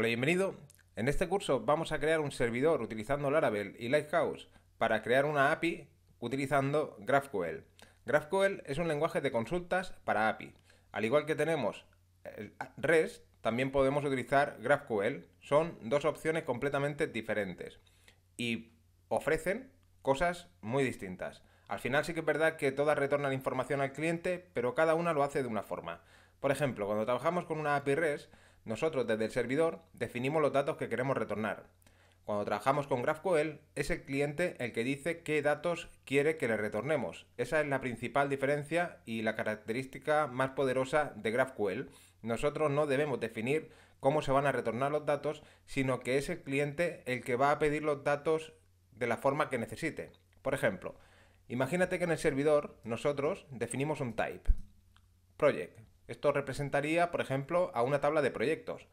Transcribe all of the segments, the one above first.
Hola bienvenido. En este curso vamos a crear un servidor utilizando Laravel y Lighthouse para crear una API utilizando GraphQL. GraphQL es un lenguaje de consultas para API. Al igual que tenemos REST, también podemos utilizar GraphQL. Son dos opciones completamente diferentes y ofrecen cosas muy distintas. Al final sí que es verdad que todas retornan información al cliente, pero cada una lo hace de una forma. Por ejemplo, cuando trabajamos con una API REST, nosotros desde el servidor definimos los datos que queremos retornar. Cuando trabajamos con GraphQL, es el cliente el que dice qué datos quiere que le retornemos. Esa es la principal diferencia y la característica más poderosa de GraphQL. Nosotros no debemos definir cómo se van a retornar los datos, sino que es el cliente el que va a pedir los datos de la forma que necesite. Por ejemplo, imagínate que en el servidor nosotros definimos un type, project, esto representaría, por ejemplo, a una tabla de proyectos.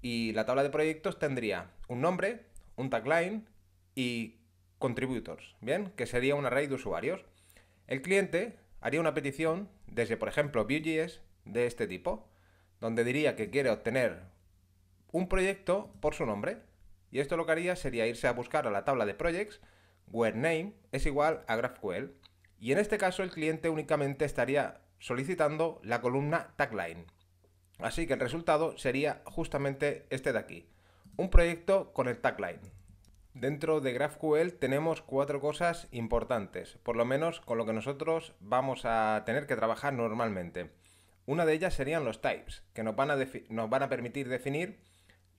Y la tabla de proyectos tendría un nombre, un tagline y contributors, ¿bien? Que sería un array de usuarios. El cliente haría una petición desde, por ejemplo, Vue.js de este tipo, donde diría que quiere obtener un proyecto por su nombre. Y esto lo que haría sería irse a buscar a la tabla de projects, where name es igual a GraphQL. Y en este caso el cliente únicamente estaría solicitando la columna tagline. Así que el resultado sería justamente este de aquí, un proyecto con el tagline. Dentro de GraphQL tenemos cuatro cosas importantes, por lo menos con lo que nosotros vamos a tener que trabajar normalmente. Una de ellas serían los types, que nos van a, nos van a permitir definir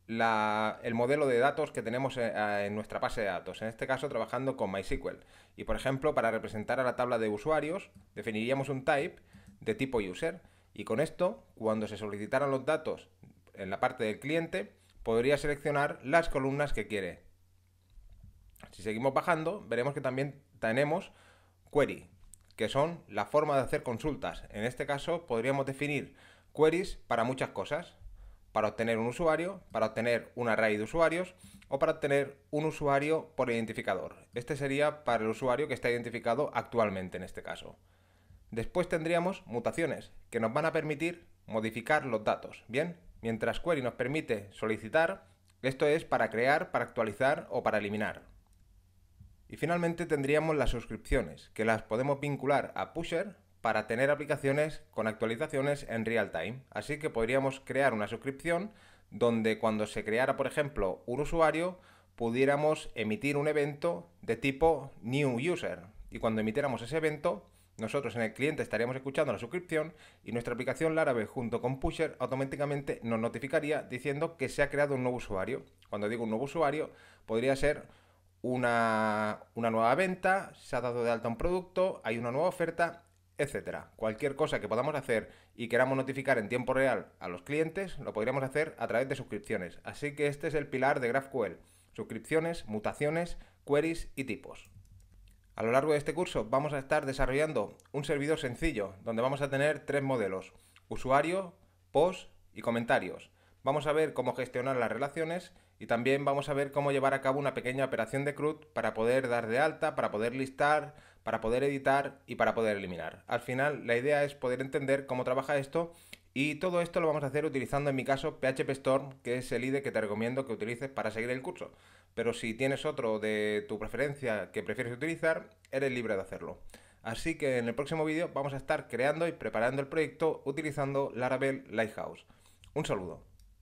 el modelo de datos que tenemos eh, en, nuestra base de datos, en este caso trabajando con MySQL. Y por ejemplo, para representar a la tabla de usuarios, definiríamos un type de tipo user. Y con esto, cuando se solicitaran los datos en la parte del cliente, podría seleccionar las columnas que quiere. Si seguimos bajando, veremos que también tenemos query, que son la forma de hacer consultas. En este caso, podríamos definir queries para muchas cosas. Para obtener un usuario, para obtener una array de usuarios o para obtener un usuario por identificador. Este sería para el usuario que está identificado actualmente en este caso. Después tendríamos mutaciones, que nos van a permitir modificar los datos, ¿bien? Mientras query nos permite solicitar, esto es para crear, para actualizar o para eliminar. Y finalmente tendríamos las suscripciones, que las podemos vincular a Pusher para tener aplicaciones con actualizaciones en real time. Así que podríamos crear una suscripción donde cuando se creara, por ejemplo, un usuario, pudiéramos emitir un evento de tipo new user. Y cuando emitiéramos ese evento, nosotros en el cliente estaríamos escuchando la suscripción y nuestra aplicación Laravel junto con Pusher automáticamente nos notificaría diciendo que se ha creado un nuevo usuario. Cuando digo un nuevo usuario, podría ser una, una nueva venta, se ha dado de alta un producto, hay una nueva oferta, etcétera. Cualquier cosa que podamos hacer y queramos notificar en tiempo real a los clientes, lo podríamos hacer a través de suscripciones. Así que este es el pilar de GraphQL. Suscripciones, mutaciones, queries y tipos. A lo largo de este curso vamos a estar desarrollando un servidor sencillo donde vamos a tener tres modelos, usuario, post y comentarios. Vamos a ver cómo gestionar las relaciones y también vamos a ver cómo llevar a cabo una pequeña operación de CRUD para poder dar de alta, para poder listar, para poder editar y para poder eliminar. Al final la idea es poder entender cómo trabaja esto y todo esto lo vamos a hacer utilizando en mi caso PHP Storm, que es el IDE que te recomiendo que utilices para seguir el curso. Pero si tienes otro de tu preferencia que prefieres utilizar, eres libre de hacerlo. Así que en el próximo vídeo vamos a estar creando y preparando el proyecto utilizando Laravel Lighthouse. Un saludo.